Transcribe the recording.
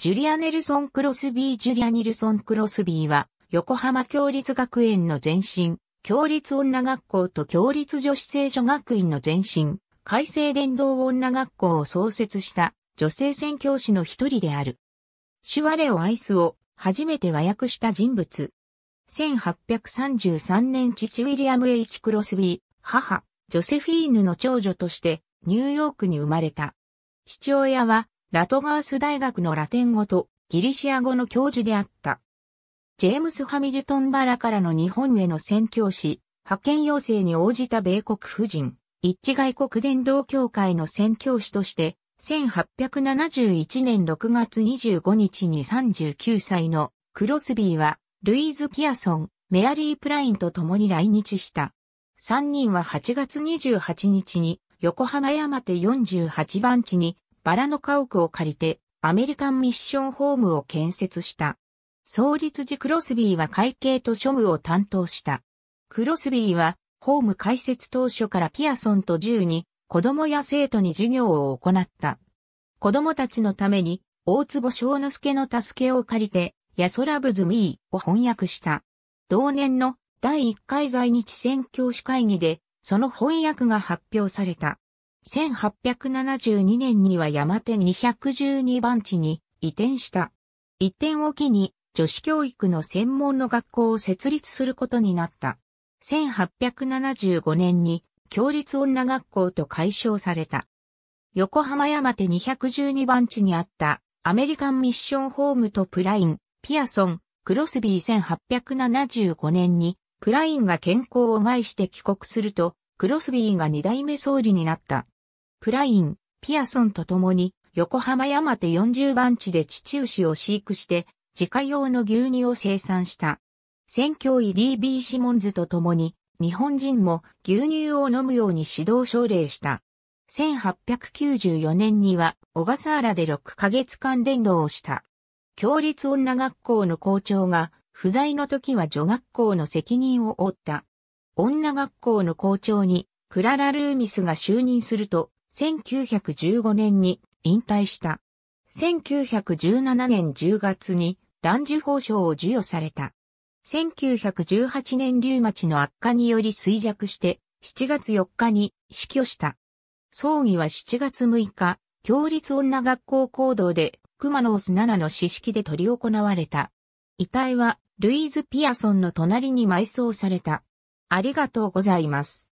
ジュリア・ネルソン・クロスビー・ジュリア・ニルソン・クロスビーは、横浜共立学園の前身、共立女学校と共立女子聖書学院の前身、改正伝道女学校を創設した女性宣教師の一人である。シュワレオ・アイスを初めて和訳した人物。1833年父ウィリアム・ H・ クロスビー、母、ジョセフィーヌの長女としてニューヨークに生まれた。父親はラトガース大学のラテン語とギリシア語の教授であった。ジェームス・ハミルトン・バラからの日本への宣教師、派遣要請に応じた米国夫人、一致外国伝道協会の宣教師として、1871年6月25日に39歳のクロスビーは、ルイーズ・ピアソン、メアリー・プラインと共に来日した。3人は8月28日に横浜山手48番地にバラの家屋を借りて、アメリカンミッションホームを建設した。創立時クロスビーは会計と庶務を担当した。クロスビーは、ホーム開設当初からピアソンと銃に、子供や生徒に授業を行った。子供たちのために、大坪翔之助の助けを借りて、ヤソラブズミーを翻訳した。同年の第1回在日宣教師会議で、その翻訳が発表された。1872年には山手212番地に移転した。移転を機に女子教育の専門の学校を設立することになった。1875年に共立女学校と解消された。横浜山手212番地にあったアメリカンミッションホームとプライン、ピアソン、クロスビー1875年にプラインが健康を害して帰国するとクロスビーが二代目総理になった。プライン、ピアソンと共に横浜山手40番地で父牛を飼育して自家用の牛乳を生産した。選挙医 D.B. シモンズと共に日本人も牛乳を飲むように指導奨励した。1894年には小笠原で6ヶ月間伝道をした。共立女学校の校長が不在の時は女学校の責任を負った。女学校の校長にクララ・ルーミスが就任すると、1915年に引退した。1917年10月に男受法賞を授与された。1918年リューマチの悪化により衰弱して7月4日に死去した。葬儀は7月6日、共立女学校行動で熊野ス7の死式で取り行われた。遺体はルイーズ・ピアソンの隣に埋葬された。ありがとうございます。